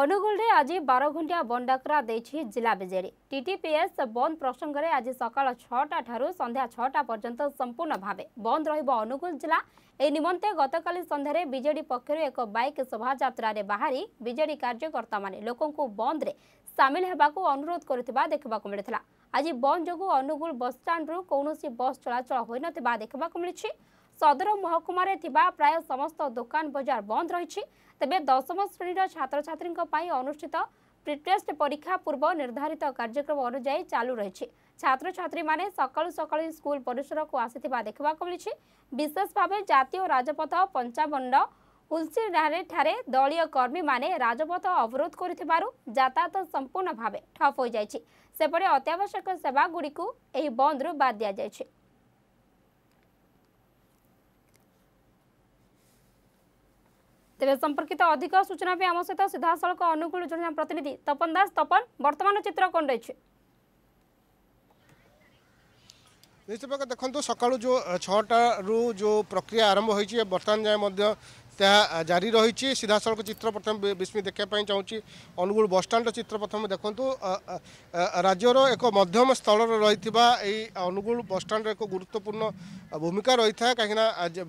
ଅନୁଗୁଳରେ ଆଜି ବାର ଘଣ୍ଟିଆ ବନ୍ଦାକରା ଦେଇଛି ଜିଲ୍ଲା ବିଜେଡି ଟିଟିପିଏସ୍ ବନ୍ଦ ପ୍ରସଙ୍ଗରେ ଆଜି ସକାଳ ଛଅଟାଠାରୁ ସନ୍ଧ୍ୟା ଛଅଟା ପର୍ଯ୍ୟନ୍ତ ସମ୍ପୂର୍ଣ୍ଣ ଭାବେ ବନ୍ଦ ରହିବ ଅନୁଗୁଳ ଜିଲ୍ଲା ଏହି ନିମନ୍ତେ ଗତକାଲି ସନ୍ଧ୍ୟାରେ ବିଜେଡି ପକ୍ଷରୁ ଏକ ବାଇକ୍ ଶୋଭାଯାତ୍ରାରେ ବାହାରି ବିଜେଡି କାର୍ଯ୍ୟକର୍ତ୍ତାମାନେ ଲୋକଙ୍କୁ ବନ୍ଦରେ ସାମିଲ ହେବାକୁ ଅନୁରୋଧ କରୁଥିବା ଦେଖିବାକୁ ମିଳିଥିଲା ଆଜି ବନ୍ଦ ଯୋଗୁଁ ଅନୁଗୁଳ ବସ୍ଷ୍ଟାଣ୍ଡରୁ କୌଣସି ବସ୍ ଚଳାଚଳ ହୋଇନଥିବା ଦେଖିବାକୁ ମିଳିଛି সদর মহকুমার প্রায় সমস্ত দোকান বজার বন্ধ রয়েছে তবে দশম শ্রেণীর ছাত্রছাত্রী অনুষ্ঠিত প্রিটেস্ট পরীক্ষা পূর্ব নির্ধারিত কার্যক্রম অনুযায়ী চালু রয়েছে ছাত্রছাত্রী মানে সকাল সকাল স্কুল পরিসরকু আসিথিবা দেখা মিলিছে বিশেষ ভাবে জাতীয় রাজপথ পঞ্চাবন্ড উলসিনারে ঠারে দলীয় কর্মী মানে রাজপথ অবরোধ করিথিবারু যাতায়াত সম্পূর্ণ ভাবে ঠপ হয়ে যাইছে সেপরে অত্যাবশ্যক সেবা গুড়িকু এই বন্ধরু বাদ দিয়া যাইছে তেবে সম্পর্কিত অধিক সূচনা পাই আমার সহ সিধাসলখ অনুকূল যোজনা প্রতিনিধি তপন দাস তপন বর্তমান চিত্র কোণ রয়েছে নিশ্চিত প্রকার দেখুন সকাল যে ছটারু যে প্রক্রিয়া আরম্ভ হয়েছে বর্তমান যায় মধ্যে তাহা জারি রয়েছে সিধাসলখ চিত্র প্রথমে বিস্মি দেখা চাহুছি অনুগুল বসষ্টাণ্ড চিত্র প্রথমে দেখুন রাজ্যর এক মধ্যম স্থলর রয়েছে এই অনুগুল বসষ্টাণ্ডর এক গুরুত্বপূর্ণ ভূমিকা রয়েছে কিনা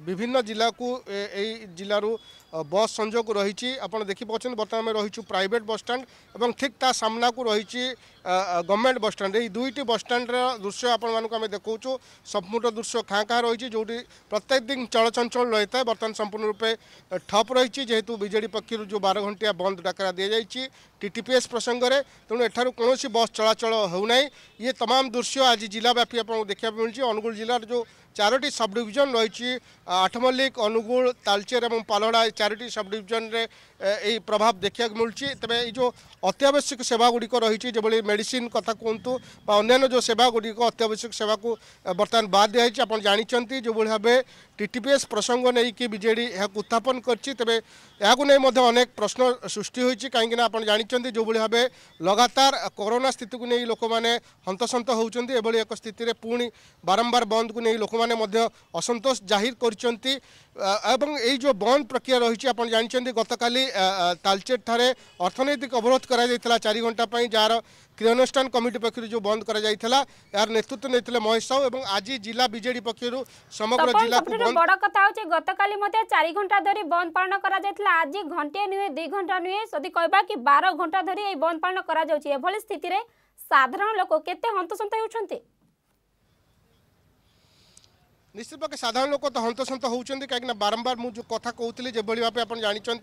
বিভিন্ন জেলাকু এই জেলার বস সংযোগ রয়েছে আপনার দেখিপাচ্ছেন বর্তমানে আমি রয়েছু প্রাইভেট বসষ্টাণ্ড এবং ঠিক তা সামনাকু রয়েছে গভর্নমেন্ট বসষ্টাণ্ড এই দুইটি বসষ্টাণ্ডর দৃশ্য আপনার আমি দেখছু সম্পূর্ণ দৃশ্য খাঁ খাঁ রয়েছে যেটি প্রত্যেক দিন চলচঞ্চল রয়েছে বর্তমান সম্পূর্ণ রূপে ঠপ রয়েছে যেহেতু বিজেডি পক্ষ যে বার ঘণ্টিয়া বন্ধ ডাকরা দিয়ে যাই टीटीपीएस प्रसंगे तेणु एठार कौन बस चलाचल होना ये तमाम दृश्य आज जिलाव्यापी आप देखा मिली अनुगुल जिलार जो चारोटी सब डिजन रही आठमल्लिक अनुगु तालचेर और पालड़ा चारोट सब डिजन में यही प्रभाव देखा मिलूँ तेज ये जो अत्यावश्यक सेवागुड़ी रही जो मेडिसीन कथा कहतु अन्न्य जो सेवागुड़िक अत्यावश्यक सेवा को बर्तमान बाद दिखाई आप जानते जो भाव टीटीपीएस प्रसंग नहीं कि विजे यहाँ उत्थापन करें यहाँ अनेक प्रश्न सृष्टि होती कहीं आप जानते দেখছেন যেভাবে ভাবে লগাতার করোনা স্থিতিকে নিয়ে লোক মানে হন্তসন্ত হচ্ছেন এভাবে এক স্থিতিরে পুঁ বারম্বার বন্ধকে নিয়ে লোক মানে অসন্তোষ জাহির করছেন এবং এই যে বন্ধ প্রক্রিয়া রয়েছে আপনার জাঁচান গতকাল তালচেরঠারে অর্থনৈতিক অবরোধ করা যাই চারি ঘণ্টা পাই যার ক্রিয়ানুষ্ঠান কমিটি পক্ষ যে বন্দ করা যাই এর নেতৃত্ব নিয়ে মহেশ সাহু এবং আজ জেলা বিজেডি পক্ষ সমগ্র জেলা বড় কথা হচ্ছে গতকাল মধ্যে চারি ঘণ্টা ধরে বন্ধ পালন করা যাই আজ ঘণ্টে নুহে দুই ঘণ্টা নুহে যদি কহবা কি বার ঘণ্টা ধরে এই বন্ধ পালন করা যাচ্ছে এভাবে স্থিতি সাধারণ লোক কেতে হন্তসন্ত হচ্ছেন নিশ্চিত পক্ষে সাধারণ লোক তো হন্তসন্ত হচ্ছেন কিনা বারম্বার মু কথা কৌলি যেভাবে ভাবে আপনার জাঁচান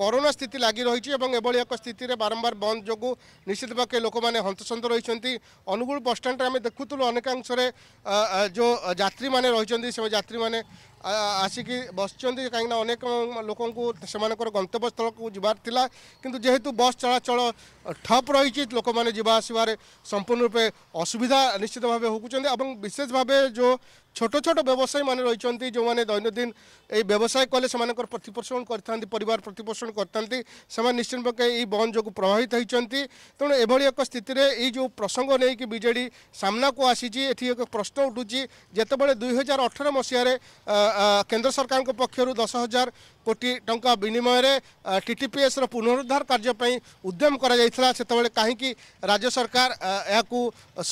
করোনা স্থিতি লাগি রয়েছে এবং এভাবে এক স্থিতিরে বারম্বার বন্ধ যোগ নিশ্চিত পক্ষে লোক মানে হন্তসন্ত রয়েছেন অনুগুল বসষ্টাণ্ডে আমি দেখুলু অনেকাংশে যে যাত্রী মানে রয়েছেন সে যাত্রী মানে ଆସିକି ବସିଛନ୍ତି କାହିଁକିନା ଅନେକ ଲୋକଙ୍କୁ ସେମାନଙ୍କର ଗନ୍ତବ୍ୟସ୍ଥଳକୁ ଯିବାର ଥିଲା କିନ୍ତୁ ଯେହେତୁ ବସ୍ ଚଳାଚଳ ଠପ୍ ରହିଛି ଲୋକମାନେ ଯିବା ଆସିବାରେ ସମ୍ପୂର୍ଣ୍ଣ ରୂପେ ଅସୁବିଧା ନିଶ୍ଚିତ ଭାବେ এবং ଏବଂ ବିଶେଷ ଭାବେ ଯେଉଁ ছোট ছোট ব্যবসায়ী মানে রয়েছেন যে দৈনন্দিন এই ব্যবসায় কলে সে প্রতিপোষণ করে পরিবার প্রতিপোষণ করে সে নিশ্চিত পক্ষে এই বন্ধ যোগ প্রভাবিত হয়েছেন তেমন এভাবে এক স্থিতি এই যে প্রসঙ্গ নিয়ে বিজেডি সামনাকু আসিছি এটি এক প্রশ্ন উঠুছি যেতবে দুই হাজার অঠর মশায় কেন্দ্র সরকার পক্ষ দশ হাজার কোটি টঙ্কা বিনিময়ে টিটিপিএসর পুনরুদ্ধার কার্যপ্রাই উদ্যম করা সেতবে কী রাজ্য সরকার এখন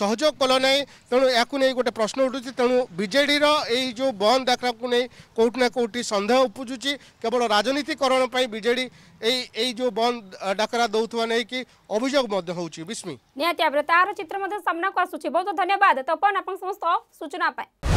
সহযোগ কল না তেমন এখন গোটে প্রশ্ন উঠুছে তেমন বিজেডির এই যে বন্দ আক্রাকু নেই কোটি না কোটি সন্দেহ উপুজুছি কেবল রাজনীতিকরণ বিজেডি এই এই যে বন্দ ডাকরা দৌথা নেই অভিযোগ হচ্ছে বিস্মি নিহতি ভাবে তার চিত্র সামনাকু আসুচি বহুত ধন্যবাদ তপন আপনার সমস্ত সূচনা